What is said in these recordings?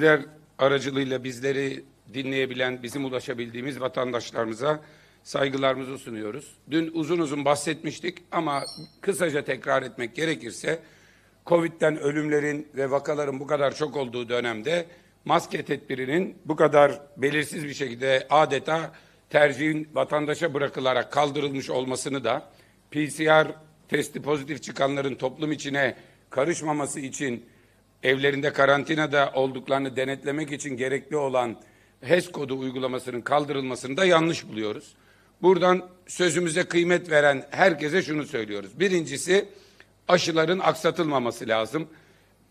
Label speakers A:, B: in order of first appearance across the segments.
A: sizler aracılığıyla bizleri dinleyebilen, bizim ulaşabildiğimiz vatandaşlarımıza saygılarımızı sunuyoruz. Dün uzun uzun bahsetmiştik ama kısaca tekrar etmek gerekirse Covid'den ölümlerin ve vakaların bu kadar çok olduğu dönemde maske tedbirinin bu kadar belirsiz bir şekilde adeta tercihin vatandaşa bırakılarak kaldırılmış olmasını da PCR testi pozitif çıkanların toplum içine karışmaması için evlerinde karantinada olduklarını denetlemek için gerekli olan HES kodu uygulamasının kaldırılmasını da yanlış buluyoruz. Buradan sözümüze kıymet veren herkese şunu söylüyoruz. Birincisi aşıların aksatılmaması lazım.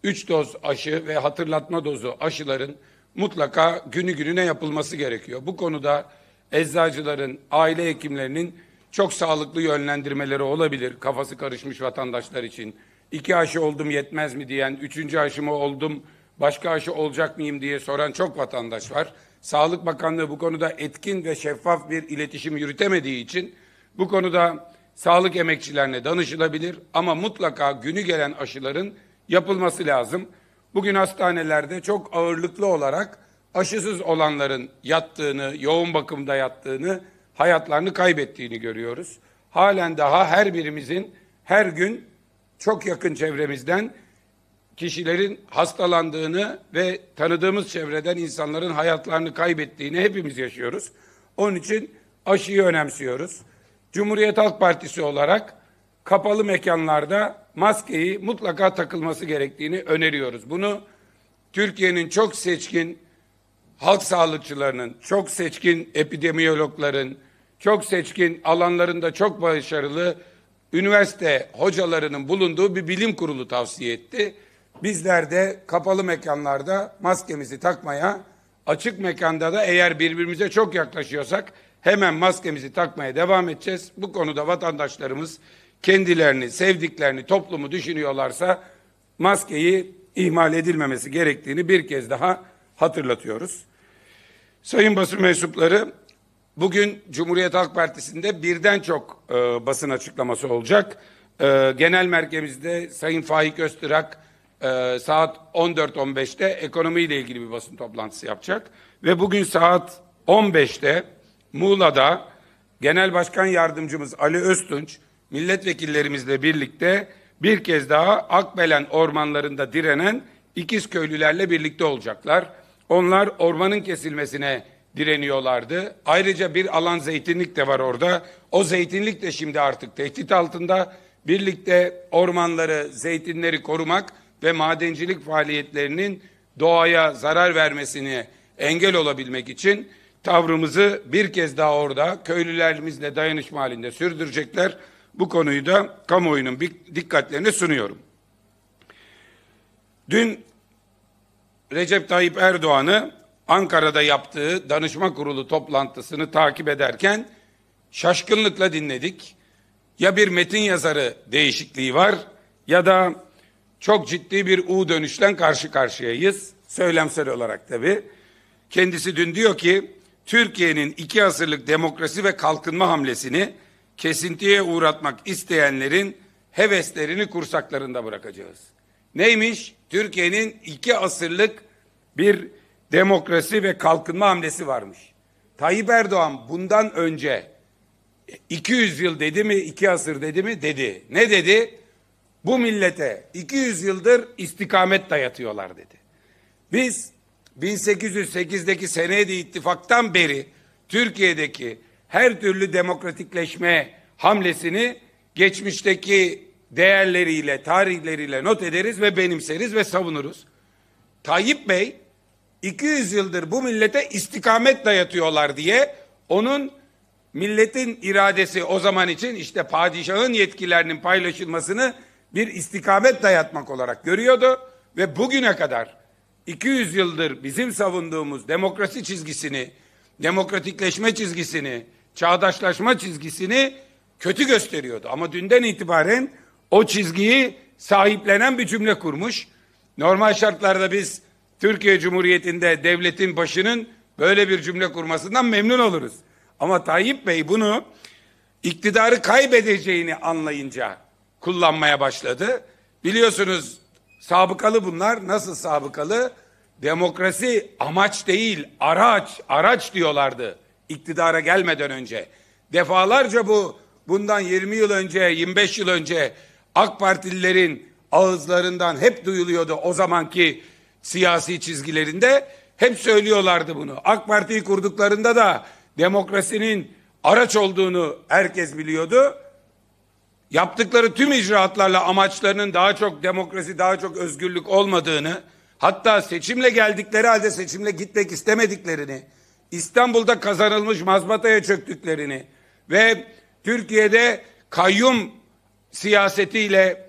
A: Üç doz aşı ve hatırlatma dozu aşıların mutlaka günü gününe yapılması gerekiyor. Bu konuda eczacıların, aile hekimlerinin çok sağlıklı yönlendirmeleri olabilir kafası karışmış vatandaşlar için iki aşı oldum yetmez mi diyen, üçüncü aşımı oldum başka aşı olacak mıyım diye soran çok vatandaş var. Sağlık Bakanlığı bu konuda etkin ve şeffaf bir iletişim yürütemediği için bu konuda sağlık emekçilerine danışılabilir ama mutlaka günü gelen aşıların yapılması lazım. Bugün hastanelerde çok ağırlıklı olarak aşısız olanların yattığını, yoğun bakımda yattığını, hayatlarını kaybettiğini görüyoruz. Halen daha her birimizin her gün çok yakın çevremizden kişilerin hastalandığını ve tanıdığımız çevreden insanların hayatlarını kaybettiğini hepimiz yaşıyoruz. Onun için aşıyı önemsiyoruz. Cumhuriyet Halk Partisi olarak kapalı mekanlarda maskeyi mutlaka takılması gerektiğini öneriyoruz. Bunu Türkiye'nin çok seçkin halk sağlıkçılarının, çok seçkin epidemiyologların, çok seçkin alanlarında çok başarılı üniversite hocalarının bulunduğu bir bilim kurulu tavsiye etti. Bizler de kapalı mekanlarda maskemizi takmaya, açık mekanda da eğer birbirimize çok yaklaşıyorsak hemen maskemizi takmaya devam edeceğiz. Bu konuda vatandaşlarımız kendilerini, sevdiklerini, toplumu düşünüyorlarsa maskeyi ihmal edilmemesi gerektiğini bir kez daha hatırlatıyoruz. Sayın basın mensupları Bugün Cumhuriyet Halk Partisi'nde birden çok e, basın açıklaması olacak. E, genel merkezimizde Sayın Faik Öztürk e, saat 14.15'te ekonomiyle ilgili bir basın toplantısı yapacak. Ve bugün saat 15'te Muğla'da Genel Başkan Yardımcımız Ali Öztunç milletvekillerimizle birlikte bir kez daha Akbelen ormanlarında direnen İkiz köylülerle birlikte olacaklar. Onlar ormanın kesilmesine direniyorlardı. Ayrıca bir alan zeytinlik de var orada. O zeytinlik de şimdi artık tehdit altında. Birlikte ormanları, zeytinleri korumak ve madencilik faaliyetlerinin doğaya zarar vermesini engel olabilmek için tavrımızı bir kez daha orada köylülerimizle dayanışma halinde sürdürecekler. Bu konuyu da kamuoyunun dikkatlerine sunuyorum. Dün Recep Tayyip Erdoğan'ı Ankara'da yaptığı danışma kurulu toplantısını takip ederken şaşkınlıkla dinledik. Ya bir metin yazarı değişikliği var ya da çok ciddi bir U dönüşten karşı karşıyayız. Söylemsel olarak tabii. Kendisi dün diyor ki Türkiye'nin iki asırlık demokrasi ve kalkınma hamlesini kesintiye uğratmak isteyenlerin heveslerini kursaklarında bırakacağız. Neymiş? Türkiye'nin iki asırlık bir demokrasi ve kalkınma hamlesi varmış. Tayyip Erdoğan bundan önce 200 e, yıl dedi mi, 2 asır dedi mi? Dedi. Ne dedi? Bu millete 200 yıldır istikamet dayatıyorlar dedi. Biz 1808'deki senedi ittifaktan beri Türkiye'deki her türlü demokratikleşme hamlesini geçmişteki değerleriyle, tarihleriyle not ederiz ve benimseriz ve savunuruz. Tayyip Bey 200 yıldır bu millete istikamet dayatıyorlar diye onun milletin iradesi o zaman için işte padişahın yetkilerinin paylaşılmasını bir istikamet dayatmak olarak görüyordu ve bugüne kadar 200 yıldır bizim savunduğumuz demokrasi çizgisini, demokratikleşme çizgisini, çağdaşlaşma çizgisini kötü gösteriyordu. Ama dünden itibaren o çizgiyi sahiplenen bir cümle kurmuş. Normal şartlarda biz Türkiye Cumhuriyeti'nde devletin başının böyle bir cümle kurmasından memnun oluruz. Ama Tayyip Bey bunu iktidarı kaybedeceğini anlayınca kullanmaya başladı. Biliyorsunuz sabıkalı bunlar. Nasıl sabıkalı? Demokrasi amaç değil, araç, araç diyorlardı iktidara gelmeden önce. Defalarca bu bundan 20 yıl önce, 25 yıl önce AK Partililerin ağızlarından hep duyuluyordu o zamanki siyasi çizgilerinde hep söylüyorlardı bunu. AK Parti'yi kurduklarında da demokrasinin araç olduğunu herkes biliyordu. Yaptıkları tüm icraatlarla amaçlarının daha çok demokrasi, daha çok özgürlük olmadığını, hatta seçimle geldikleri halde seçimle gitmek istemediklerini, İstanbul'da kazanılmış mazbataya çöktüklerini ve Türkiye'de kayyum siyasetiyle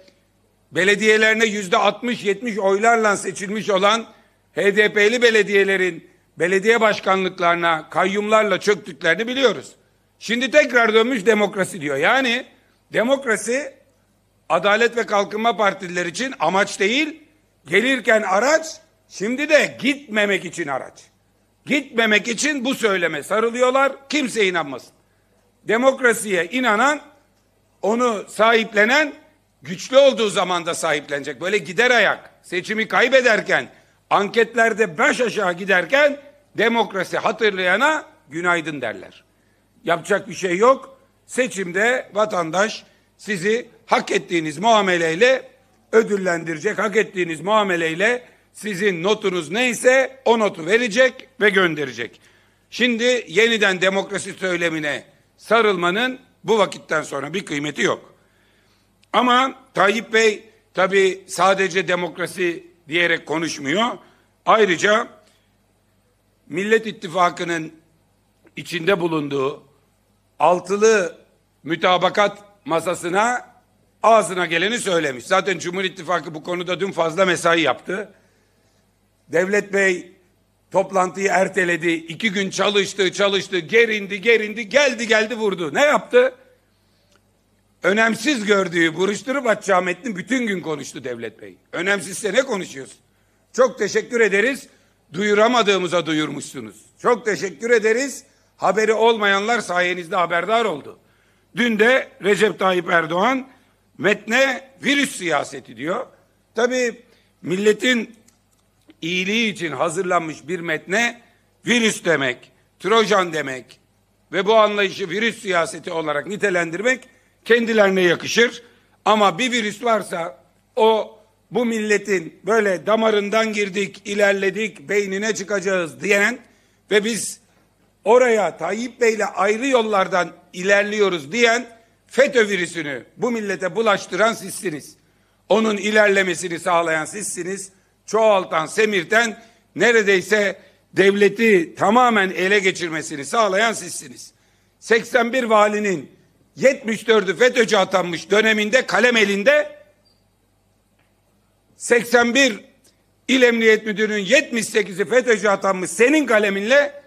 A: belediyelerine yüzde 60-70 oylarla seçilmiş olan HDP'li belediyelerin belediye başkanlıklarına, kayyumlarla çöktüklerini biliyoruz. Şimdi tekrar dönmüş demokrasi diyor. Yani demokrasi Adalet ve Kalkınma Partileri için amaç değil, gelirken araç, şimdi de gitmemek için araç. Gitmemek için bu söyleme sarılıyorlar, kimse inanmasın. Demokrasiye inanan, onu sahiplenen güçlü olduğu zaman da sahiplenecek. Böyle gider ayak seçimi kaybederken anketlerde baş aşağı giderken demokrasi hatırlayana günaydın derler. Yapacak bir şey yok. Seçimde vatandaş sizi hak ettiğiniz muameleyle ödüllendirecek. Hak ettiğiniz muameleyle sizin notunuz neyse o notu verecek ve gönderecek. Şimdi yeniden demokrasi söylemine sarılmanın bu vakitten sonra bir kıymeti yok. Ama Tayyip Bey tabi sadece demokrasi diyerek konuşmuyor. Ayrıca Millet İttifakı'nın içinde bulunduğu altılı mütabakat masasına ağzına geleni söylemiş. Zaten Cumhur İttifakı bu konuda dün fazla mesai yaptı. Devlet Bey toplantıyı erteledi. iki gün çalıştı, çalıştı, gerindi, gerindi, geldi geldi vurdu. Ne yaptı? önemsiz gördüğü buruşturup Batçamettin bütün gün konuştu Devlet Bey. Önemsizse ne konuşuyorsun? Çok teşekkür ederiz. Duyuramadığımıza duyurmuşsunuz. Çok teşekkür ederiz. Haberi olmayanlar sayenizde haberdar oldu. Dün de Recep Tayyip Erdoğan metne virüs siyaseti diyor. Tabii milletin iyiliği için hazırlanmış bir metne virüs demek, trojan demek ve bu anlayışı virüs siyaseti olarak nitelendirmek kendilerine yakışır. Ama bir virüs varsa o bu milletin böyle damarından girdik, ilerledik, beynine çıkacağız diyen ve biz oraya Tayyip Bey'le ayrı yollardan ilerliyoruz diyen FETÖ virüsünü bu millete bulaştıran sizsiniz. Onun ilerlemesini sağlayan sizsiniz. Çoğaltan, semirten neredeyse devleti tamamen ele geçirmesini sağlayan sizsiniz. 81 valinin 74'ü FETÖ'cü atanmış döneminde kalem elinde 81 İl Emniyet Müdürü'nün 78'i FETÖ'cü atanmış senin kaleminle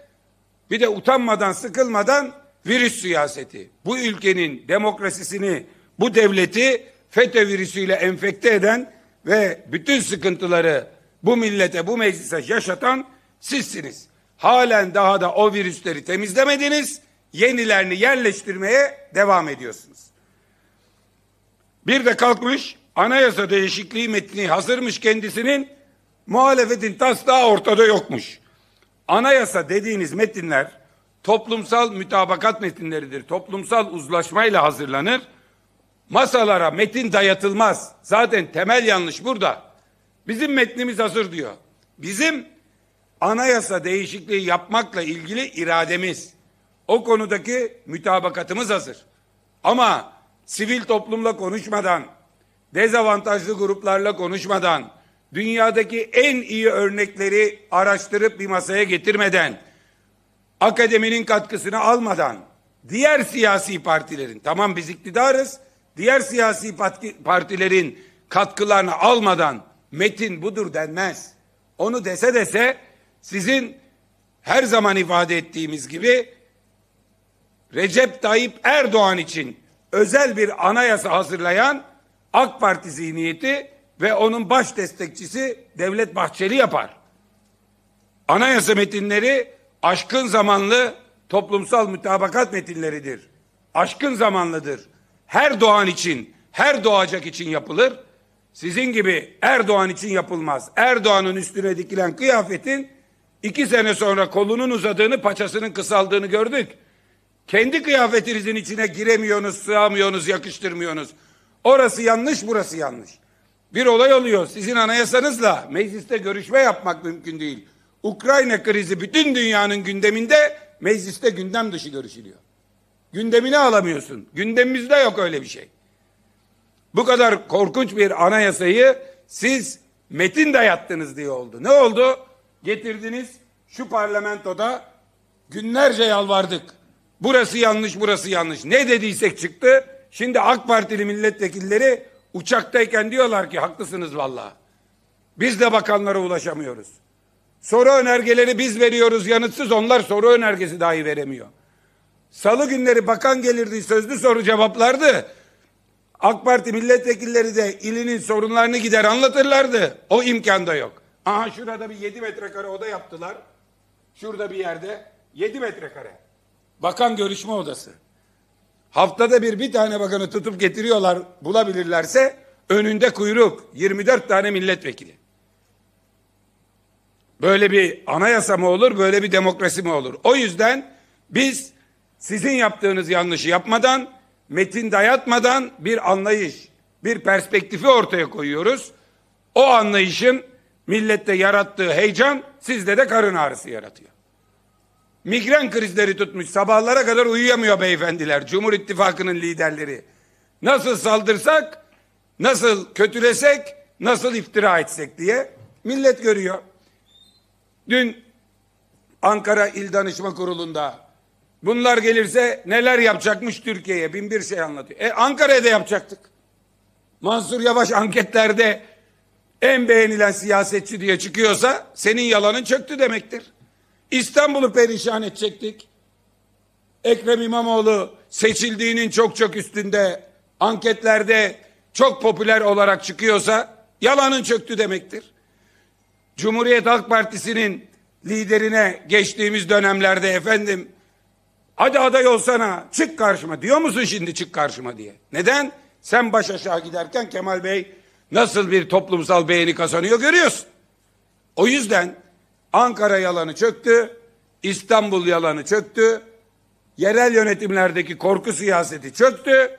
A: bir de utanmadan sıkılmadan virüs siyaseti. Bu ülkenin demokrasisini, bu devleti FETÖ virüsüyle enfekte eden ve bütün sıkıntıları bu millete, bu meclise yaşatan sizsiniz. Halen daha da o virüsleri temizlemediniz yenilerini yerleştirmeye devam ediyorsunuz. Bir de kalkmış anayasa değişikliği metni hazırmış kendisinin muhalefetin taslağı ortada yokmuş. Anayasa dediğiniz metinler toplumsal mütabakat metinleridir. Toplumsal uzlaşmayla hazırlanır. Masalara metin dayatılmaz. Zaten temel yanlış burada. Bizim metnimiz hazır diyor. Bizim anayasa değişikliği yapmakla ilgili irademiz, o konudaki mütabakatımız hazır. Ama sivil toplumla konuşmadan, dezavantajlı gruplarla konuşmadan, dünyadaki en iyi örnekleri araştırıp bir masaya getirmeden, akademinin katkısını almadan, diğer siyasi partilerin, tamam biz iktidarız, diğer siyasi partilerin katkılarını almadan metin budur denmez. Onu dese dese sizin her zaman ifade ettiğimiz gibi Recep Tayyip Erdoğan için özel bir anayasa hazırlayan AK Parti zihniyeti ve onun baş destekçisi Devlet Bahçeli yapar. Anayasa metinleri aşkın zamanlı toplumsal mütabakat metinleridir. Aşkın zamanlıdır. Her doğan için, her doğacak için yapılır. Sizin gibi Erdoğan için yapılmaz. Erdoğan'ın üstüne dikilen kıyafetin iki sene sonra kolunun uzadığını, paçasının kısaldığını gördük. Kendi kıyafetinizin içine giremiyorsunuz, sığamıyorsunuz, yakıştırmıyorsunuz. Orası yanlış, burası yanlış. Bir olay oluyor. Sizin anayasanızla mecliste görüşme yapmak mümkün değil. Ukrayna krizi bütün dünyanın gündeminde, mecliste gündem dışı görüşülüyor. Gündemini alamıyorsun. Gündemimizde yok öyle bir şey. Bu kadar korkunç bir anayasayı siz metin dayattınız diye oldu. Ne oldu? Getirdiniz şu parlamentoda günlerce yalvardık. Burası yanlış, burası yanlış. Ne dediysek çıktı. Şimdi AK Partili milletvekilleri uçaktayken diyorlar ki haklısınız valla. Biz de bakanlara ulaşamıyoruz. Soru önergeleri biz veriyoruz yanıtsız onlar soru önergesi dahi veremiyor. Salı günleri bakan gelirdi sözlü soru cevaplardı. AK Parti milletvekilleri de ilinin sorunlarını gider anlatırlardı. O imkan yok. Aha şurada bir 7 metrekare oda yaptılar. Şurada bir yerde 7 metrekare. Bakan görüşme odası. Haftada bir bir tane bakanı tutup getiriyorlar bulabilirlerse önünde kuyruk 24 tane milletvekili. Böyle bir anayasa mı olur, böyle bir demokrasi mi olur? O yüzden biz sizin yaptığınız yanlışı yapmadan, metin dayatmadan bir anlayış, bir perspektifi ortaya koyuyoruz. O anlayışın millette yarattığı heyecan sizde de karın ağrısı yaratıyor. Migren krizleri tutmuş. Sabahlara kadar uyuyamıyor beyefendiler. Cumhur İttifakı'nın liderleri. Nasıl saldırsak, nasıl kötülesek, nasıl iftira etsek diye millet görüyor. Dün Ankara İl Danışma Kurulu'nda bunlar gelirse neler yapacakmış Türkiye'ye bin bir şey anlatıyor. E Ankara'da yapacaktık. Mansur Yavaş anketlerde en beğenilen siyasetçi diye çıkıyorsa senin yalanın çöktü demektir. İstanbul'u perişan edecektik. Ekrem İmamoğlu seçildiğinin çok çok üstünde anketlerde çok popüler olarak çıkıyorsa yalanın çöktü demektir. Cumhuriyet Halk Partisi'nin liderine geçtiğimiz dönemlerde efendim hadi aday olsana çık karşıma diyor musun şimdi çık karşıma diye. Neden? Sen baş aşağı giderken Kemal Bey nasıl bir toplumsal beğeni kazanıyor görüyorsun. O yüzden Ankara yalanı çöktü, İstanbul yalanı çöktü, yerel yönetimlerdeki korku siyaseti çöktü,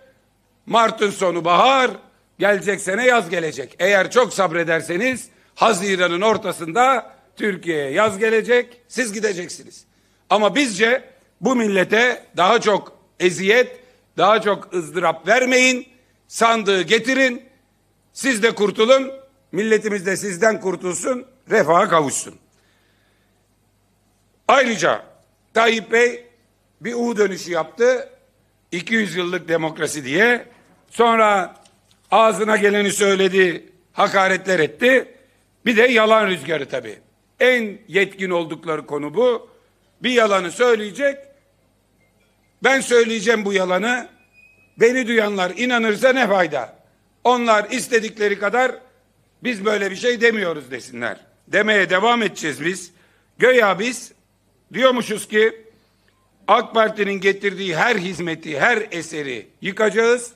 A: Mart'ın sonu bahar, gelecek sene yaz gelecek. Eğer çok sabrederseniz Haziran'ın ortasında Türkiye'ye yaz gelecek, siz gideceksiniz. Ama bizce bu millete daha çok eziyet, daha çok ızdırap vermeyin, sandığı getirin, siz de kurtulun, milletimiz de sizden kurtulsun, refaha kavuşsun. Ayrıca Tayyip Bey bir U dönüşü yaptı. 200 yıllık demokrasi diye. Sonra ağzına geleni söyledi, hakaretler etti. Bir de yalan rüzgarı tabii. En yetkin oldukları konu bu. Bir yalanı söyleyecek. Ben söyleyeceğim bu yalanı. Beni duyanlar inanırsa ne fayda? Onlar istedikleri kadar biz böyle bir şey demiyoruz desinler. Demeye devam edeceğiz biz. Göya biz Diyormuşuz ki AK Parti'nin getirdiği her hizmeti, her eseri yıkacağız.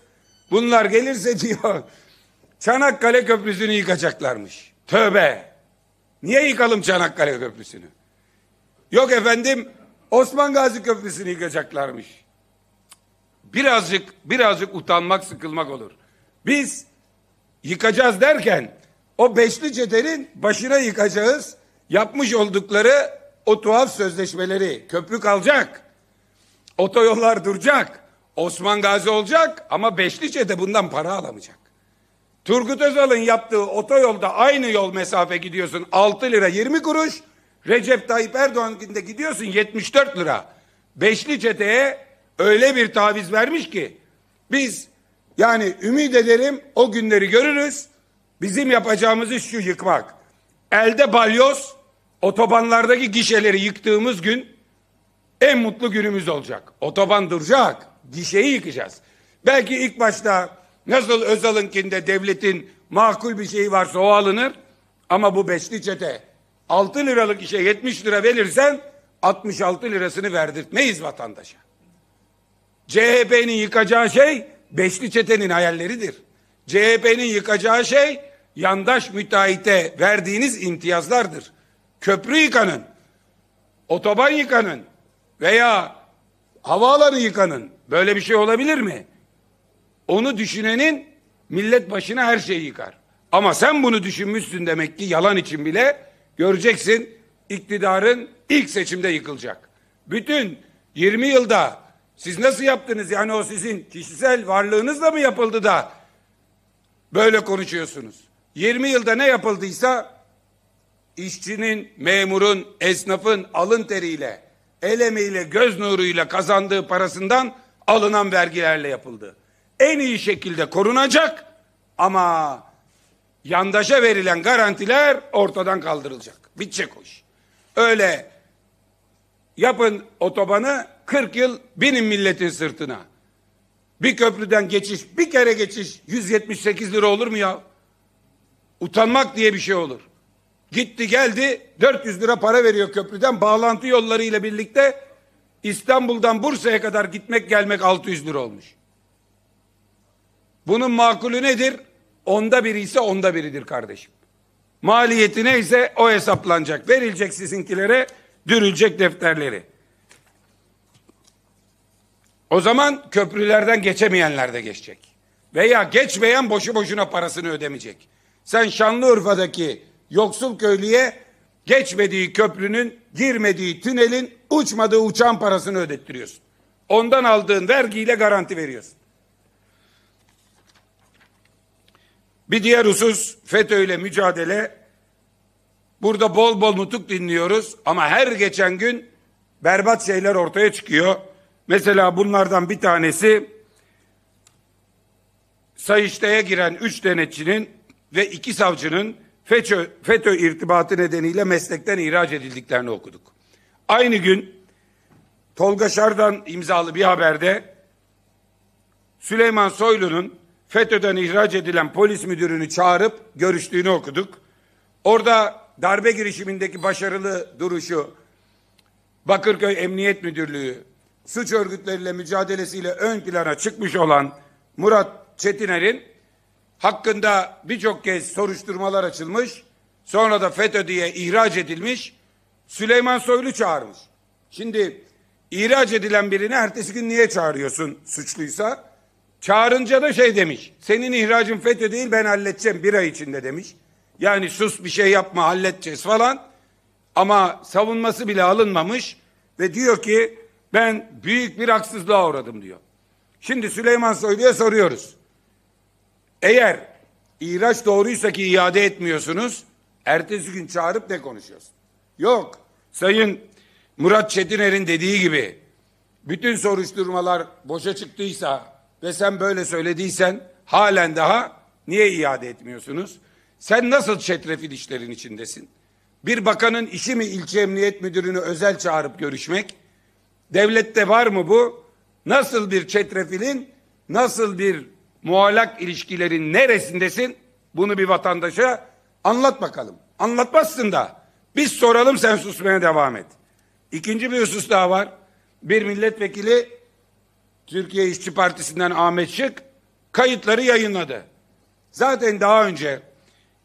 A: Bunlar gelirse diyor Çanakkale Köprüsü'nü yıkacaklarmış. Tövbe. Niye yıkalım Çanakkale Köprüsü'nü? Yok efendim Osman Gazi Köprüsü'nü yıkacaklarmış. Birazcık birazcık utanmak sıkılmak olur. Biz yıkacağız derken o beşli çetenin başına yıkacağız. Yapmış oldukları o tuhaf sözleşmeleri köprü kalacak. Otoyollar duracak. Osman Gazi olacak ama Beşlice'de bundan para alamayacak. Turgut Özal'ın yaptığı otoyolda aynı yol mesafe gidiyorsun 6 lira 20 kuruş. Recep Tayyip Erdoğan'da gidiyorsun 74 lira. Beşli çeteye öyle bir taviz vermiş ki biz yani ümit ederim o günleri görürüz. Bizim yapacağımız iş şu yıkmak. Elde balyoz, Otobanlardaki gişeleri yıktığımız gün en mutlu günümüz olacak. Otoban duracak. Gişeyi yıkacağız. Belki ilk başta nasıl Özal'ınkinde devletin makul bir şeyi varsa o alınır. Ama bu beşli çete 6 liralık işe 70 lira verirsen 66 lirasını verdirtmeyiz vatandaşa. CHP'nin yıkacağı şey beşli çetenin hayalleridir. CHP'nin yıkacağı şey yandaş müteahhite verdiğiniz imtiyazlardır köprü yıkanın, otoban yıkanın veya havaalanı yıkanın. Böyle bir şey olabilir mi? Onu düşünenin millet başına her şeyi yıkar. Ama sen bunu düşünmüşsün demek ki yalan için bile göreceksin iktidarın ilk seçimde yıkılacak. Bütün 20 yılda siz nasıl yaptınız? Yani o sizin kişisel varlığınızla mı yapıldı da böyle konuşuyorsunuz? 20 yılda ne yapıldıysa işçinin, memurun, esnafın alın teriyle, el emeğiyle, göz nuruyla kazandığı parasından alınan vergilerle yapıldı. En iyi şekilde korunacak ama yandaşa verilen garantiler ortadan kaldırılacak. Bitecek o iş. Öyle yapın otobanı 40 yıl binin milletin sırtına. Bir köprüden geçiş, bir kere geçiş 178 lira olur mu ya? Utanmak diye bir şey olur. Gitti geldi 400 lira para veriyor köprüden bağlantı yolları ile birlikte İstanbul'dan Bursa'ya kadar gitmek gelmek 600 lira olmuş. Bunun makulü nedir? Onda biri ise onda biridir kardeşim. Maliyeti neyse o hesaplanacak. Verilecek sizinkilere dürülecek defterleri. O zaman köprülerden geçemeyenler de geçecek. Veya geçmeyen boşu boşuna parasını ödemeyecek. Sen Şanlıurfa'daki yoksul köylüye geçmediği köprünün, girmediği tünelin, uçmadığı uçağın parasını ödettiriyorsun. Ondan aldığın vergiyle garanti veriyorsun. Bir diğer husus FETÖ ile mücadele. Burada bol bol nutuk dinliyoruz ama her geçen gün berbat şeyler ortaya çıkıyor. Mesela bunlardan bir tanesi Sayıştay'a giren üç denetçinin ve iki savcının FETÖ, FETÖ irtibatı nedeniyle meslekten ihraç edildiklerini okuduk. Aynı gün Tolga Şardan imzalı bir haberde Süleyman Soylu'nun FETÖ'den ihraç edilen polis müdürünü çağırıp görüştüğünü okuduk. Orada darbe girişimindeki başarılı duruşu, Bakırköy Emniyet Müdürlüğü, suç örgütleriyle mücadelesiyle ön plana çıkmış olan Murat Çetiner'in hakkında birçok kez soruşturmalar açılmış. Sonra da FETÖ diye ihraç edilmiş. Süleyman Soylu çağırmış. Şimdi ihraç edilen birini ertesi gün niye çağırıyorsun suçluysa? Çağırınca da şey demiş. Senin ihracın FETÖ değil ben halledeceğim bir ay içinde demiş. Yani sus bir şey yapma halledeceğiz falan. Ama savunması bile alınmamış ve diyor ki ben büyük bir haksızlığa uğradım diyor. Şimdi Süleyman Soylu'ya soruyoruz. Eğer ihraç doğruysa ki iade etmiyorsunuz, ertesi gün çağırıp ne konuşuyorsun? Yok. Sayın Murat Çetiner'in dediği gibi bütün soruşturmalar boşa çıktıysa ve sen böyle söylediysen halen daha niye iade etmiyorsunuz? Sen nasıl çetrefil işlerin içindesin? Bir bakanın işi mi ilçe emniyet müdürünü özel çağırıp görüşmek? Devlette var mı bu? Nasıl bir çetrefilin, nasıl bir muallak ilişkilerin neresindesin? Bunu bir vatandaşa anlat bakalım. Anlatmazsın da. Biz soralım sen susmaya devam et. İkinci bir husus daha var. Bir milletvekili Türkiye İşçi Partisi'nden Ahmet Şık kayıtları yayınladı. Zaten daha önce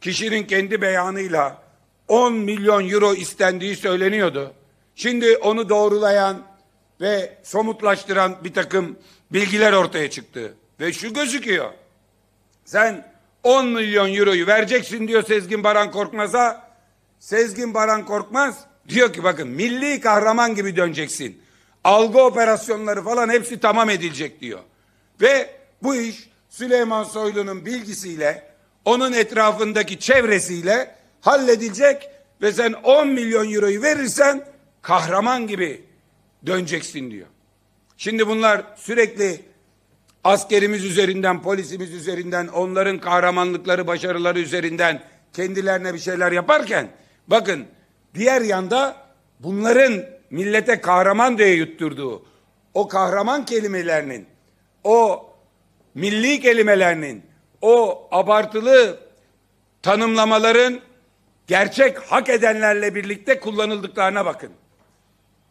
A: kişinin kendi beyanıyla 10 milyon euro istendiği söyleniyordu. Şimdi onu doğrulayan ve somutlaştıran bir takım bilgiler ortaya çıktı. Ve şu gözüküyor. Sen 10 milyon euroyu vereceksin diyor Sezgin Baran Korkmaz'a. Sezgin Baran Korkmaz diyor ki bakın milli kahraman gibi döneceksin. Algı operasyonları falan hepsi tamam edilecek diyor. Ve bu iş Süleyman Soylu'nun bilgisiyle, onun etrafındaki çevresiyle halledilecek ve sen 10 milyon euroyu verirsen kahraman gibi döneceksin diyor. Şimdi bunlar sürekli askerimiz üzerinden, polisimiz üzerinden, onların kahramanlıkları, başarıları üzerinden kendilerine bir şeyler yaparken bakın diğer yanda bunların millete kahraman diye yutturduğu o kahraman kelimelerinin, o milli kelimelerinin, o abartılı tanımlamaların gerçek hak edenlerle birlikte kullanıldıklarına bakın.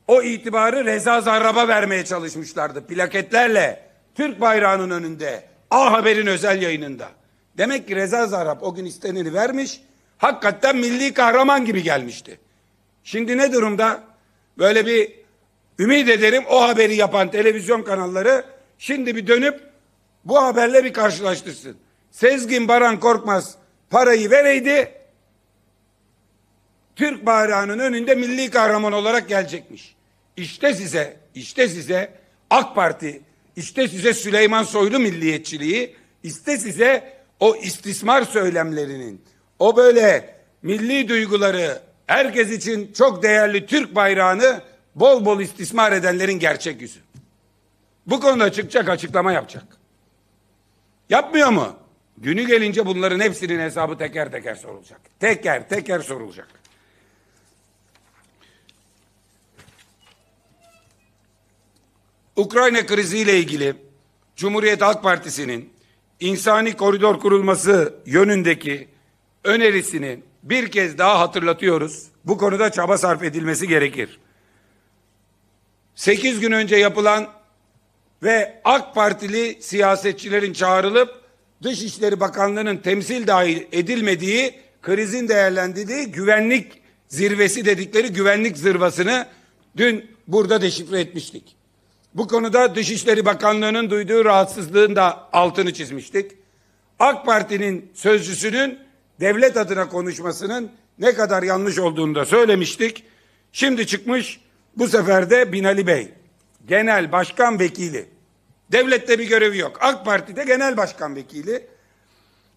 A: O itibarı Reza Zarrab'a vermeye çalışmışlardı plaketlerle, Türk bayrağının önünde A Haber'in özel yayınında. Demek ki Reza Zarap o gün isteneni vermiş. Hakikaten milli kahraman gibi gelmişti. Şimdi ne durumda? Böyle bir ümit ederim o haberi yapan televizyon kanalları şimdi bir dönüp bu haberle bir karşılaştırsın. Sezgin Baran Korkmaz parayı vereydi Türk bayrağının önünde milli kahraman olarak gelecekmiş. İşte size, işte size AK Parti işte size Süleyman Soylu milliyetçiliği, işte size o istismar söylemlerinin, o böyle milli duyguları, herkes için çok değerli Türk bayrağını bol bol istismar edenlerin gerçek yüzü. Bu konuda çıkacak açıklama yapacak. Yapmıyor mu? Günü gelince bunların hepsinin hesabı teker teker sorulacak. Teker teker sorulacak. Ukrayna ile ilgili Cumhuriyet Halk Partisi'nin insani koridor kurulması yönündeki önerisini bir kez daha hatırlatıyoruz. Bu konuda çaba sarf edilmesi gerekir. Sekiz gün önce yapılan ve AK Partili siyasetçilerin çağrılıp Dışişleri Bakanlığı'nın temsil dahil edilmediği krizin değerlendirildiği güvenlik zirvesi dedikleri güvenlik zırvasını dün burada deşifre etmiştik. Bu konuda Dışişleri Bakanlığı'nın duyduğu rahatsızlığın da altını çizmiştik. AK Parti'nin sözcüsünün devlet adına konuşmasının ne kadar yanlış olduğunu da söylemiştik. Şimdi çıkmış bu sefer de Binali Bey, genel başkan vekili. Devlette bir görevi yok. AK Parti'de genel başkan vekili.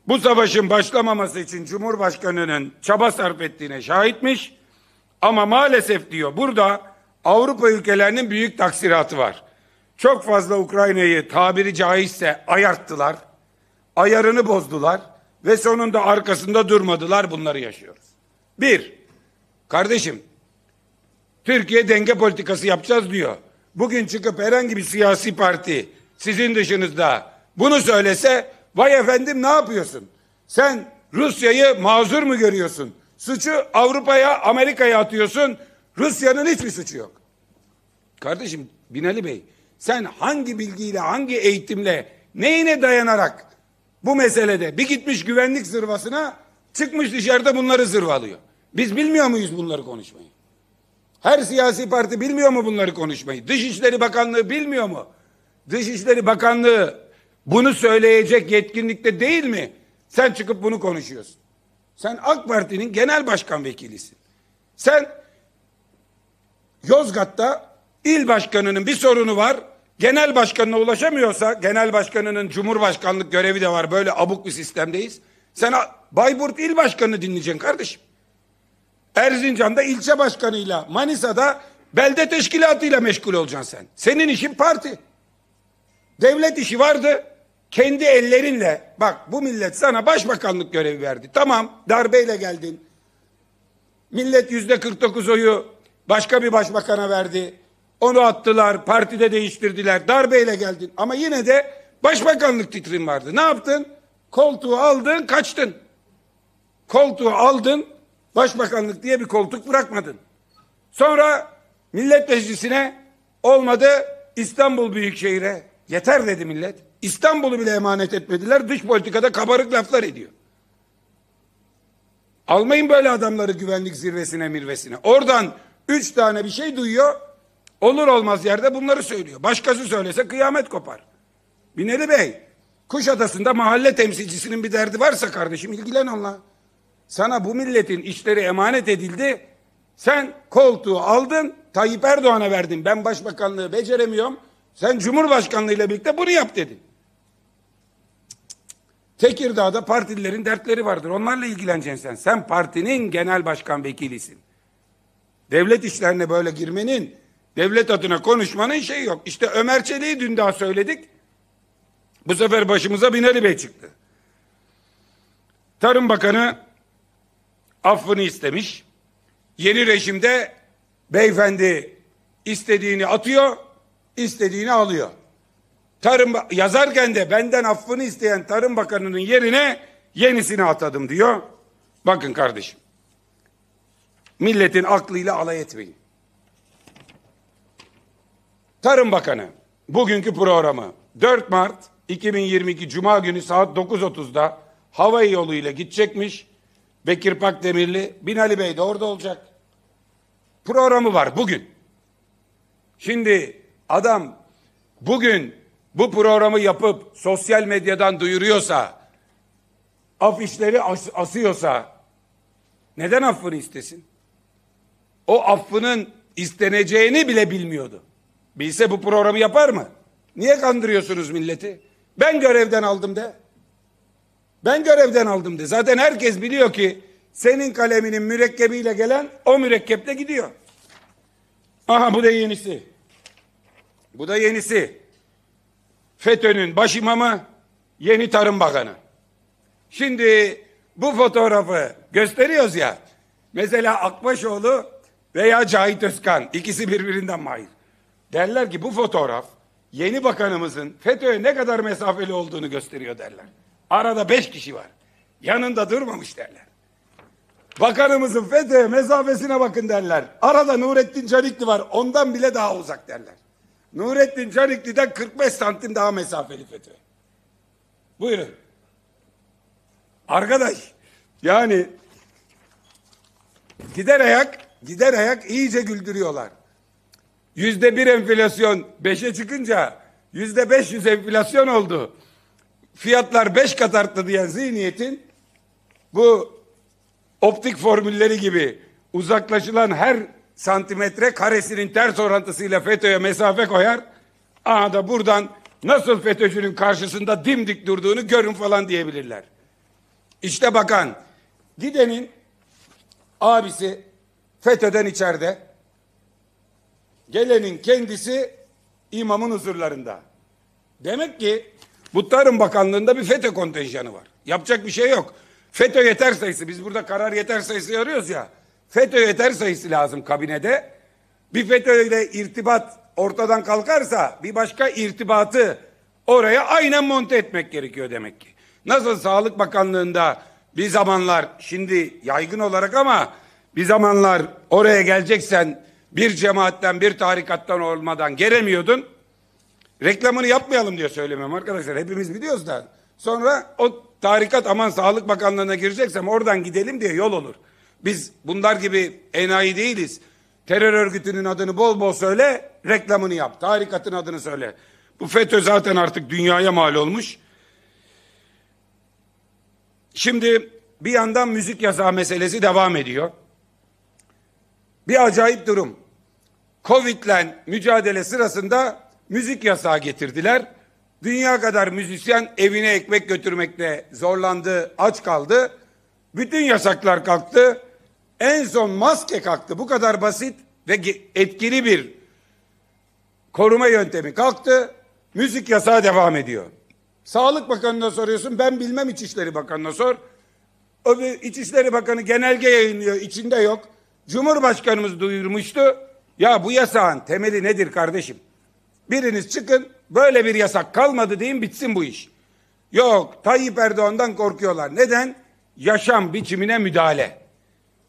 A: Bu savaşın başlamaması için Cumhurbaşkanı'nın çaba sarf ettiğine şahitmiş. Ama maalesef diyor burada Avrupa ülkelerinin büyük taksiratı var. Çok fazla Ukrayna'yı tabiri caizse ayarttılar. Ayarını bozdular ve sonunda arkasında durmadılar bunları yaşıyoruz. Bir, kardeşim Türkiye denge politikası yapacağız diyor. Bugün çıkıp herhangi bir siyasi parti sizin dışınızda bunu söylese vay efendim ne yapıyorsun? Sen Rusya'yı mazur mu görüyorsun? Suçu Avrupa'ya, Amerika'ya atıyorsun. Rusya'nın hiçbir suçu yok. Kardeşim Binali Bey sen hangi bilgiyle, hangi eğitimle, neyine dayanarak bu meselede bir gitmiş güvenlik zırvasına çıkmış dışarıda bunları zırvalıyor. Biz bilmiyor muyuz bunları konuşmayı? Her siyasi parti bilmiyor mu bunları konuşmayı? Dışişleri Bakanlığı bilmiyor mu? Dışişleri Bakanlığı bunu söyleyecek yetkinlikte değil mi? Sen çıkıp bunu konuşuyorsun. Sen AK Parti'nin genel başkan vekilisin. Sen Yozgat'ta İl başkanının bir sorunu var. Genel başkanına ulaşamıyorsa, genel başkanının cumhurbaşkanlık görevi de var. Böyle abuk bir sistemdeyiz. Sen Bayburt il başkanını dinleyeceksin kardeşim. Erzincan'da ilçe başkanıyla, Manisa'da belde teşkilatıyla meşgul olacaksın sen. Senin işin parti. Devlet işi vardı. Kendi ellerinle bak bu millet sana başbakanlık görevi verdi. Tamam darbeyle geldin. Millet yüzde 49 oyu başka bir başbakana verdi. Onu attılar, partide değiştirdiler, darbeyle geldin. Ama yine de başbakanlık titrin vardı. Ne yaptın? Koltuğu aldın, kaçtın. Koltuğu aldın, başbakanlık diye bir koltuk bırakmadın. Sonra millet meclisine olmadı İstanbul Büyükşehir'e. Yeter dedi millet. İstanbul'u bile emanet etmediler. Dış politikada kabarık laflar ediyor. Almayın böyle adamları güvenlik zirvesine mirvesine. Oradan üç tane bir şey duyuyor. Olur olmaz yerde bunları söylüyor. Başkası söylese kıyamet kopar. Binali Bey, Kuşadası'nda mahalle temsilcisinin bir derdi varsa kardeşim ilgilen onunla. Sana bu milletin işleri emanet edildi. Sen koltuğu aldın, Tayyip Erdoğan'a verdin. Ben başbakanlığı beceremiyorum. Sen Cumhurbaşkanlığı ile birlikte bunu yap dedin. Tekirdağ'da partililerin dertleri vardır. Onlarla ilgileneceksin sen. Sen partinin genel başkan vekilisin. Devlet işlerine böyle girmenin Devlet adına konuşmanın şey yok. İşte Ömer Çelik'i dün daha söyledik. Bu sefer başımıza Binali Bey çıktı. Tarım Bakanı affını istemiş. Yeni rejimde beyefendi istediğini atıyor, istediğini alıyor. Tarım yazarken de benden affını isteyen Tarım Bakanı'nın yerine yenisini atadım diyor. Bakın kardeşim. Milletin aklıyla alay etmeyin. Tarım Bakanı bugünkü programı 4 Mart 2022 Cuma günü saat 9.30'da hava yoluyla gidecekmiş. Bekir Pakdemirli, Binali Bey de orada olacak. Programı var bugün. Şimdi adam bugün bu programı yapıp sosyal medyadan duyuruyorsa, afişleri as asıyorsa neden affını istesin? O affının isteneceğini bile bilmiyordu. Bilse bu programı yapar mı? Niye kandırıyorsunuz milleti? Ben görevden aldım de. Ben görevden aldım de. Zaten herkes biliyor ki senin kaleminin mürekkebiyle gelen o mürekkeple gidiyor. Aha bu da yenisi. Bu da yenisi. FETÖ'nün baş imamı yeni Tarım Bakanı. Şimdi bu fotoğrafı gösteriyoruz ya. Mesela Akbaşoğlu veya Cahit Özkan ikisi birbirinden mahir. Derler ki bu fotoğraf yeni bakanımızın FETÖ'ye ne kadar mesafeli olduğunu gösteriyor derler. Arada beş kişi var. Yanında durmamış derler. Bakanımızın FETÖ'ye mesafesine bakın derler. Arada Nurettin Canikli var. Ondan bile daha uzak derler. Nurettin Canikli'den 45 santim daha mesafeli FETÖ. Buyurun. Arkadaş yani gider ayak gider ayak iyice güldürüyorlar. Yüzde bir enflasyon beşe çıkınca yüzde beş yüz enflasyon oldu. Fiyatlar beş kat arttı diyen zihniyetin bu optik formülleri gibi uzaklaşılan her santimetre karesinin ters orantısıyla FETÖ'ye mesafe koyar. Aha da buradan nasıl FETÖ'cünün karşısında dimdik durduğunu görün falan diyebilirler. İşte bakan gidenin abisi FETÖ'den içeride Gelenin kendisi imamın huzurlarında. Demek ki bu Tarım Bakanlığı'nda bir FETÖ kontenjanı var. Yapacak bir şey yok. FETÖ yeter sayısı. Biz burada karar yeter sayısı arıyoruz ya. FETÖ yeter sayısı lazım kabinede. Bir FETÖ ile irtibat ortadan kalkarsa bir başka irtibatı oraya aynen monte etmek gerekiyor demek ki. Nasıl Sağlık Bakanlığı'nda bir zamanlar şimdi yaygın olarak ama bir zamanlar oraya geleceksen bir cemaatten, bir tarikattan olmadan gelemiyordun. Reklamını yapmayalım diye söylemiyorum arkadaşlar. Hepimiz biliyoruz da. Sonra o tarikat aman Sağlık Bakanlığı'na gireceksem oradan gidelim diye yol olur. Biz bunlar gibi enayi değiliz. Terör örgütünün adını bol bol söyle, reklamını yap. Tarikatın adını söyle. Bu FETÖ zaten artık dünyaya mal olmuş. Şimdi bir yandan müzik yasağı meselesi devam ediyor. Bir acayip durum. Covid'le mücadele sırasında müzik yasağı getirdiler. Dünya kadar müzisyen evine ekmek götürmekle zorlandı, aç kaldı. Bütün yasaklar kalktı. En son maske kalktı. Bu kadar basit ve etkili bir koruma yöntemi kalktı. Müzik yasağı devam ediyor. Sağlık Bakanı'na soruyorsun. Ben bilmem İçişleri Bakanı'na sor. Öbür İçişleri Bakanı genelge yayınlıyor. içinde yok. Cumhurbaşkanımız duyurmuştu. Ya bu yasağın temeli nedir kardeşim? Biriniz çıkın böyle bir yasak kalmadı deyin bitsin bu iş. Yok Tayyip Erdoğan'dan korkuyorlar. Neden? Yaşam biçimine müdahale.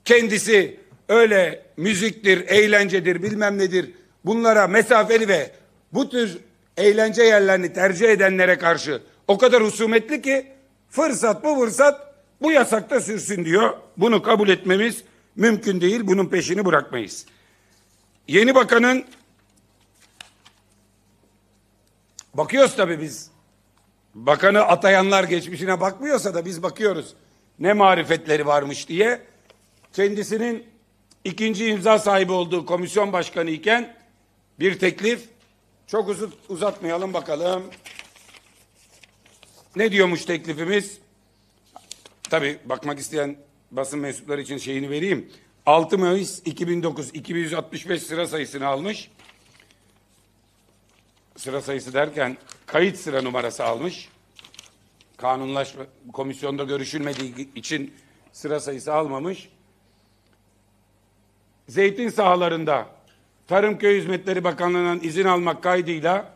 A: Kendisi öyle müziktir, eğlencedir bilmem nedir bunlara mesafeli ve bu tür eğlence yerlerini tercih edenlere karşı o kadar husumetli ki fırsat bu fırsat bu yasakta sürsün diyor. Bunu kabul etmemiz Mümkün değil bunun peşini bırakmayız. Yeni bakanın bakıyoruz tabii biz. Bakanı atayanlar geçmişine bakmıyorsa da biz bakıyoruz. Ne marifetleri varmış diye. Kendisinin ikinci imza sahibi olduğu komisyon başkanı iken bir teklif. Çok uzun uzatmayalım bakalım. Ne diyormuş teklifimiz? Tabii bakmak isteyen basın mensupları için şeyini vereyim. 6 Mayıs 2009 265 sıra sayısını almış. Sıra sayısı derken kayıt sıra numarası almış. Kanunlaşma komisyonda görüşülmediği için sıra sayısı almamış. Zeytin sahalarında Tarım Köy Hizmetleri Bakanlığı'ndan izin almak kaydıyla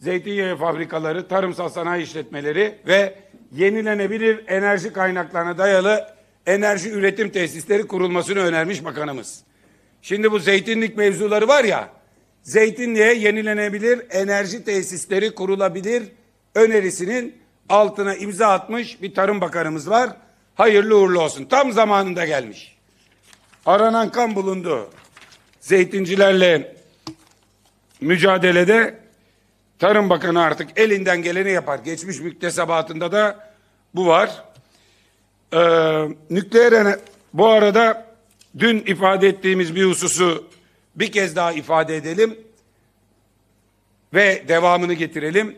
A: zeytinyağı fabrikaları, tarımsal sanayi işletmeleri ve yenilenebilir enerji kaynaklarına dayalı enerji üretim tesisleri kurulmasını önermiş bakanımız. Şimdi bu zeytinlik mevzuları var ya, zeytinliğe yenilenebilir enerji tesisleri kurulabilir önerisinin altına imza atmış bir tarım bakanımız var. Hayırlı uğurlu olsun. Tam zamanında gelmiş. Aranan kan bulundu. Zeytincilerle mücadelede Tarım Bakanı artık elinden geleni yapar. Geçmiş müktesebatında da bu var. Ee, nükleer bu arada dün ifade ettiğimiz bir hususu bir kez daha ifade edelim ve devamını getirelim.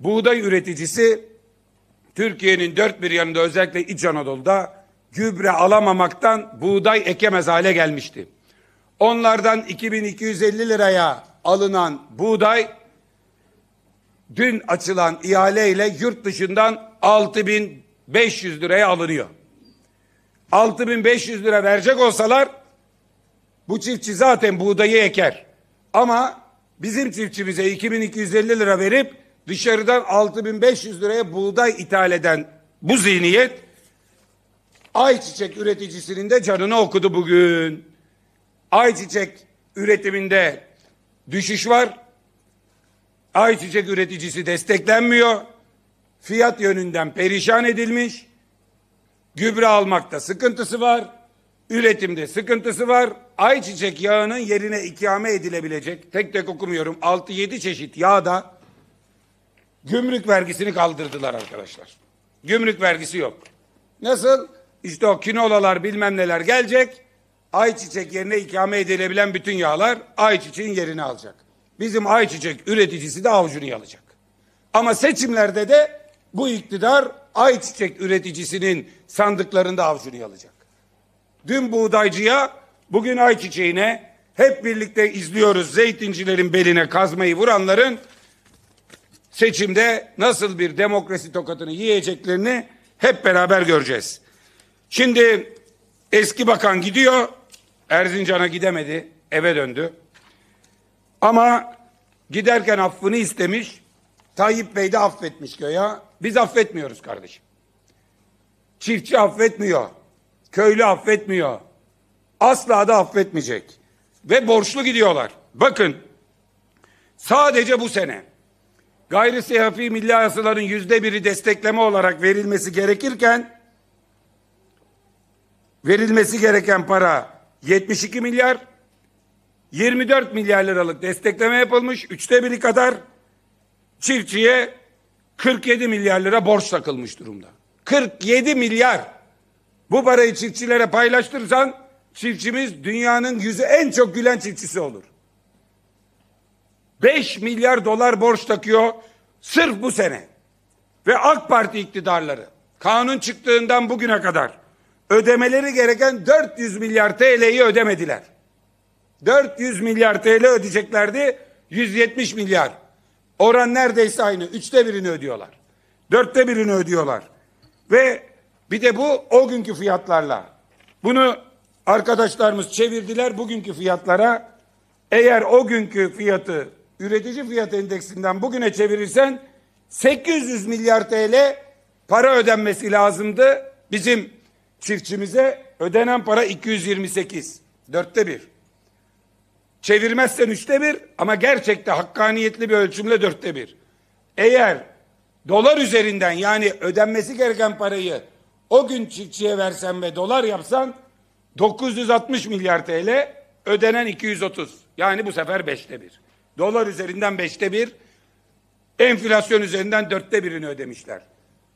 A: Buğday üreticisi Türkiye'nin dört bir yanında özellikle İç Anadolu'da gübre alamamaktan buğday ekemez hale gelmişti. Onlardan 2250 liraya alınan buğday dün açılan ihaleyle yurt dışından 6000 500 liraya alınıyor. 6500 lira verecek olsalar bu çiftçi zaten buğdayı eker. Ama bizim çiftçimize 2250 lira verip dışarıdan 6500 liraya buğday ithal eden bu zihniyet ayçiçek üreticisinin de canını okudu bugün. Ayçiçek üretiminde düşüş var. Ayçiçek üreticisi desteklenmiyor fiyat yönünden perişan edilmiş. Gübre almakta sıkıntısı var. Üretimde sıkıntısı var. Ayçiçek yağının yerine ikame edilebilecek, tek tek okumuyorum, 6-7 çeşit yağda gümrük vergisini kaldırdılar arkadaşlar. Gümrük vergisi yok. Nasıl? İşte o kinolalar bilmem neler gelecek. Ayçiçek yerine ikame edilebilen bütün yağlar ayçiçeğin yerini alacak. Bizim ayçiçek üreticisi de avucunu yalacak. Ama seçimlerde de bu iktidar ayçiçek üreticisinin sandıklarında avcunu alacak. Dün buğdaycıya, bugün ayçiçeğine hep birlikte izliyoruz zeytincilerin beline kazmayı vuranların seçimde nasıl bir demokrasi tokatını yiyeceklerini hep beraber göreceğiz. Şimdi eski bakan gidiyor, Erzincan'a gidemedi, eve döndü. Ama giderken affını istemiş, Tayyip Bey de affetmiş ya. Biz affetmiyoruz kardeşim. Çiftçi affetmiyor. Köylü affetmiyor. Asla da affetmeyecek. Ve borçlu gidiyorlar. Bakın sadece bu sene gayri seyafi milli hasıların yüzde biri destekleme olarak verilmesi gerekirken verilmesi gereken para 72 milyar 24 milyar liralık destekleme yapılmış. Üçte biri kadar çiftçiye 47 milyar lira borç takılmış durumda. 47 milyar. Bu parayı çiftçilere paylaştırırsan çiftçimiz dünyanın yüzü en çok gülen çiftçisi olur. 5 milyar dolar borç takıyor sırf bu sene. Ve AK Parti iktidarları kanun çıktığından bugüne kadar ödemeleri gereken 400 milyar TL'yi ödemediler. 400 milyar TL ödeyeceklerdi 170 milyar. Oran neredeyse aynı. Üçte birini ödüyorlar. Dörtte birini ödüyorlar. Ve bir de bu o günkü fiyatlarla. Bunu arkadaşlarımız çevirdiler bugünkü fiyatlara. Eğer o günkü fiyatı üretici fiyat endeksinden bugüne çevirirsen 800 milyar TL para ödenmesi lazımdı. Bizim çiftçimize ödenen para 228. Dörtte bir. Çevirmezsen üçte bir ama gerçekte hakkaniyetli bir ölçümle dörtte bir. Eğer dolar üzerinden yani ödenmesi gereken parayı o gün çiftçiye versen ve dolar yapsan 960 milyar TL ödenen 230. Yani bu sefer beşte bir. Dolar üzerinden beşte bir. Enflasyon üzerinden dörtte birini ödemişler.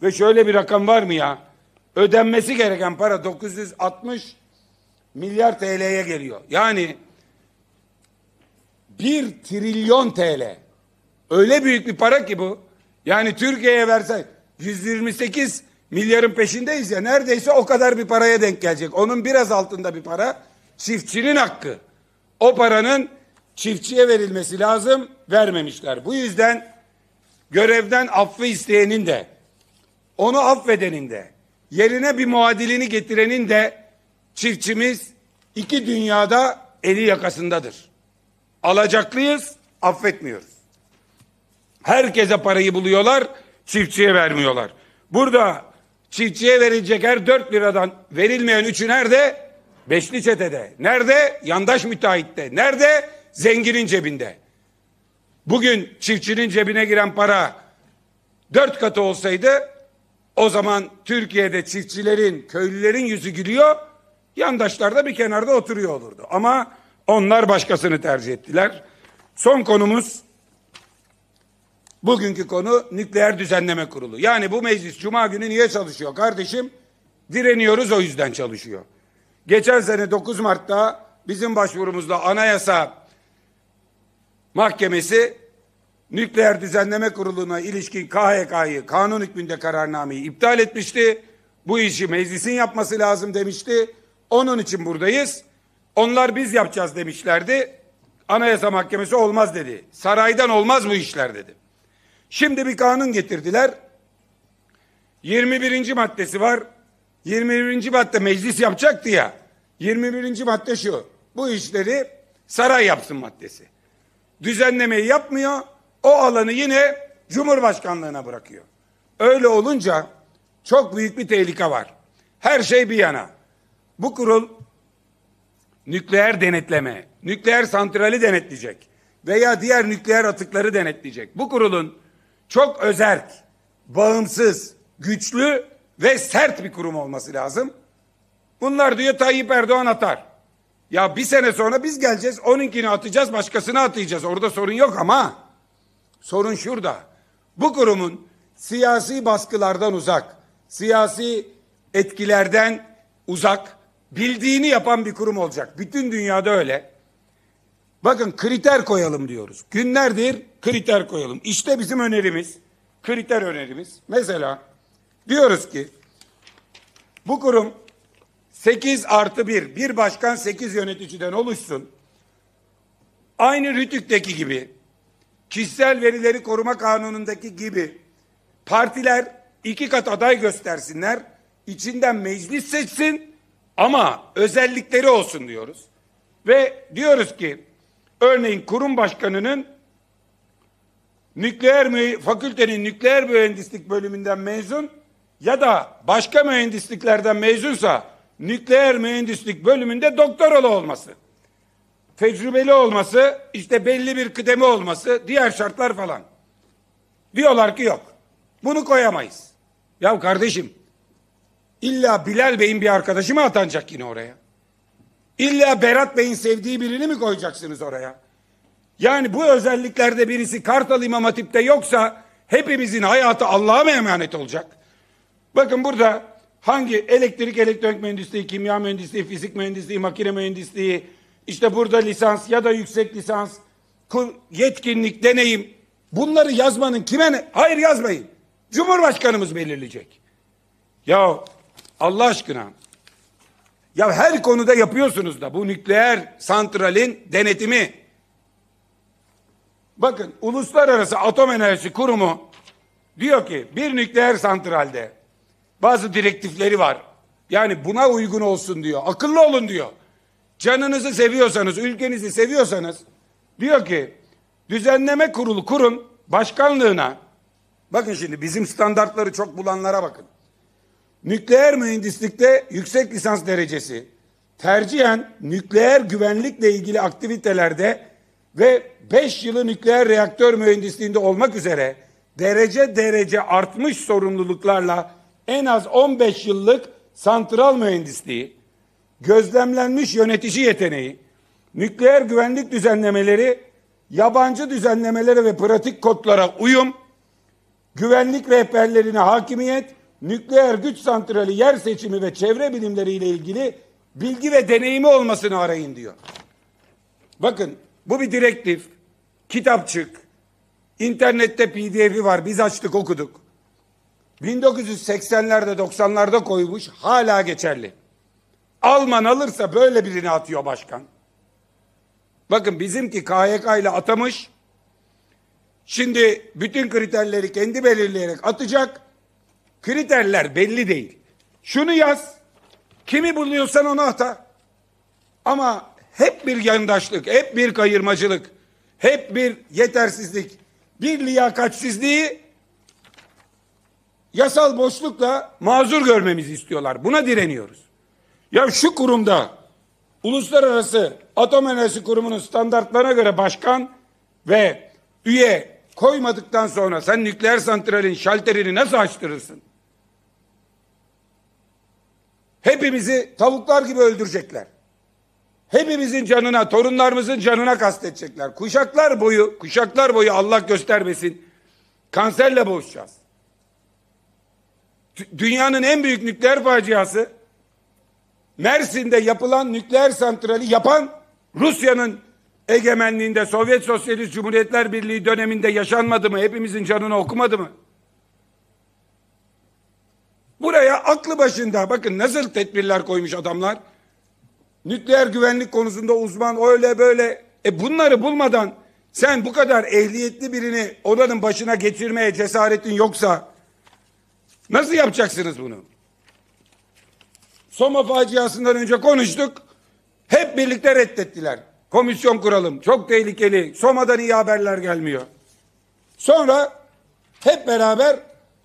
A: Ve şöyle bir rakam var mı ya? Ödenmesi gereken para 960 milyar TL'ye geliyor. Yani 1 trilyon TL. Öyle büyük bir para ki bu. Yani Türkiye'ye versen 128 milyarın peşindeyiz ya neredeyse o kadar bir paraya denk gelecek. Onun biraz altında bir para çiftçinin hakkı. O paranın çiftçiye verilmesi lazım vermemişler. Bu yüzden görevden affı isteyenin de onu affedenin de yerine bir muadilini getirenin de çiftçimiz iki dünyada eli yakasındadır. Alacaklıyız, affetmiyoruz. Herkese parayı buluyorlar, çiftçiye vermiyorlar. Burada çiftçiye verilecek her 4 liradan verilmeyen üçü nerede? Beşli çetede. Nerede? Yandaş müteahhitte. Nerede? Zenginin cebinde. Bugün çiftçinin cebine giren para dört katı olsaydı o zaman Türkiye'de çiftçilerin, köylülerin yüzü gülüyor, yandaşlar da bir kenarda oturuyor olurdu. Ama onlar başkasını tercih ettiler. Son konumuz bugünkü konu nükleer düzenleme kurulu. Yani bu meclis cuma günü niye çalışıyor kardeşim? Direniyoruz o yüzden çalışıyor. Geçen sene 9 Mart'ta bizim başvurumuzla anayasa mahkemesi nükleer düzenleme kuruluna ilişkin KHK'yı kanun hükmünde kararnameyi iptal etmişti. Bu işi meclisin yapması lazım demişti. Onun için buradayız. Onlar biz yapacağız demişlerdi. Anayasa Mahkemesi olmaz dedi. Saraydan olmaz bu işler dedi. Şimdi bir kanun getirdiler. 21. maddesi var. 21. madde meclis yapacaktı ya. 21. madde şu. Bu işleri saray yapsın maddesi. Düzenlemeyi yapmıyor. O alanı yine Cumhurbaşkanlığına bırakıyor. Öyle olunca çok büyük bir tehlike var. Her şey bir yana. Bu kurul nükleer denetleme, nükleer santrali denetleyecek veya diğer nükleer atıkları denetleyecek. Bu kurulun çok özerk, bağımsız, güçlü ve sert bir kurum olması lazım. Bunlar diyor Tayyip Erdoğan atar. Ya bir sene sonra biz geleceğiz, onunkini atacağız, başkasını atayacağız. Orada sorun yok ama sorun şurada. Bu kurumun siyasi baskılardan uzak, siyasi etkilerden uzak bildiğini yapan bir kurum olacak. Bütün dünyada öyle. Bakın kriter koyalım diyoruz. Günlerdir kriter koyalım. İşte bizim önerimiz, kriter önerimiz. Mesela diyoruz ki bu kurum 8 artı 1, bir başkan 8 yöneticiden oluşsun. Aynı Rütük'teki gibi, kişisel verileri koruma kanunundaki gibi partiler iki kat aday göstersinler, içinden meclis seçsin, ama özellikleri olsun diyoruz. Ve diyoruz ki örneğin kurum başkanının nükleer fakültenin nükleer mühendislik bölümünden mezun ya da başka mühendisliklerden mezunsa nükleer mühendislik bölümünde doktoralı olması. Tecrübeli olması, işte belli bir kıdemi olması, diğer şartlar falan. Diyorlar ki yok. Bunu koyamayız. Ya kardeşim İlla Bilal Bey'in bir arkadaşı mı atanacak yine oraya? İlla Berat Bey'in sevdiği birini mi koyacaksınız oraya? Yani bu özelliklerde birisi Kartal İmam Hatip'te yoksa hepimizin hayatı Allah'a mı emanet olacak? Bakın burada hangi elektrik, elektronik mühendisliği, kimya mühendisliği, fizik mühendisliği, makine mühendisliği, işte burada lisans ya da yüksek lisans, yetkinlik, deneyim. Bunları yazmanın kime ne? Hayır yazmayın. Cumhurbaşkanımız belirleyecek. Ya Allah aşkına. Ya her konuda yapıyorsunuz da bu nükleer santralin denetimi. Bakın Uluslararası Atom Enerjisi Kurumu diyor ki bir nükleer santralde bazı direktifleri var. Yani buna uygun olsun diyor. Akıllı olun diyor. Canınızı seviyorsanız, ülkenizi seviyorsanız diyor ki düzenleme kurulu kurun başkanlığına bakın şimdi bizim standartları çok bulanlara bakın. Nükleer mühendislikte yüksek lisans derecesi, tercihen nükleer güvenlikle ilgili aktivitelerde ve 5 yılı nükleer reaktör mühendisliğinde olmak üzere derece derece artmış sorumluluklarla en az 15 yıllık santral mühendisliği, gözlemlenmiş yönetici yeteneği, nükleer güvenlik düzenlemeleri, yabancı düzenlemelere ve pratik kodlara uyum, güvenlik rehberlerine hakimiyet, nükleer güç santrali yer seçimi ve çevre bilimleriyle ilgili bilgi ve deneyimi olmasını arayın diyor. Bakın bu bir direktif, kitapçık, internette pdf'i var biz açtık okuduk. 1980'lerde 90'larda koymuş hala geçerli. Alman alırsa böyle birini atıyor başkan. Bakın bizimki KYK ile atamış. Şimdi bütün kriterleri kendi belirleyerek atacak. Kriterler belli değil. Şunu yaz. Kimi buluyorsan onu ata. Ama hep bir yandaşlık, hep bir kayırmacılık, hep bir yetersizlik, bir liyakatsizliği yasal boşlukla mazur görmemizi istiyorlar. Buna direniyoruz. Ya şu kurumda Uluslararası Atom Enerjisi Kurumu'nun standartlarına göre başkan ve üye koymadıktan sonra sen nükleer santralin şalterini nasıl açtırırsın? Hepimizi tavuklar gibi öldürecekler. Hepimizin canına, torunlarımızın canına kastedecekler. Kuşaklar boyu, kuşaklar boyu Allah göstermesin kanserle boğuşacağız. Dünyanın en büyük nükleer faciası Mersin'de yapılan nükleer santrali yapan Rusya'nın egemenliğinde Sovyet Sosyalist Cumhuriyetler Birliği döneminde yaşanmadı mı? Hepimizin canını okumadı mı? Buraya aklı başında bakın nasıl tedbirler koymuş adamlar. Nükleer güvenlik konusunda uzman öyle böyle. E bunları bulmadan sen bu kadar ehliyetli birini odanın başına getirmeye cesaretin yoksa nasıl yapacaksınız bunu? Soma faciasından önce konuştuk. Hep birlikte reddettiler. Komisyon kuralım. Çok tehlikeli. Soma'dan iyi haberler gelmiyor. Sonra hep beraber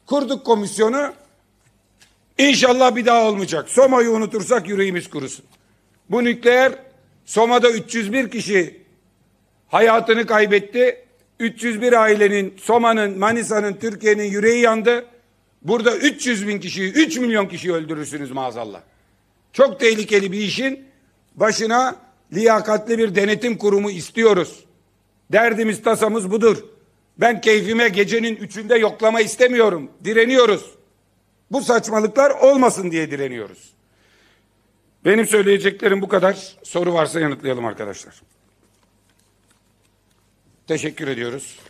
A: kurduk komisyonu. İnşallah bir daha olmayacak. Soma'yı unutursak yüreğimiz kurusun. Bu nükleer Soma'da 301 kişi hayatını kaybetti. 301 ailenin, Soma'nın, Manisa'nın, Türkiye'nin yüreği yandı. Burada 300 bin kişiyi, 3 milyon kişiyi öldürürsünüz maazallah. Çok tehlikeli bir işin başına liyakatli bir denetim kurumu istiyoruz. Derdimiz tasamız budur. Ben keyfime gecenin üçünde yoklama istemiyorum. Direniyoruz. Bu saçmalıklar olmasın diye direniyoruz. Benim söyleyeceklerim bu kadar. Soru varsa yanıtlayalım arkadaşlar. Teşekkür ediyoruz.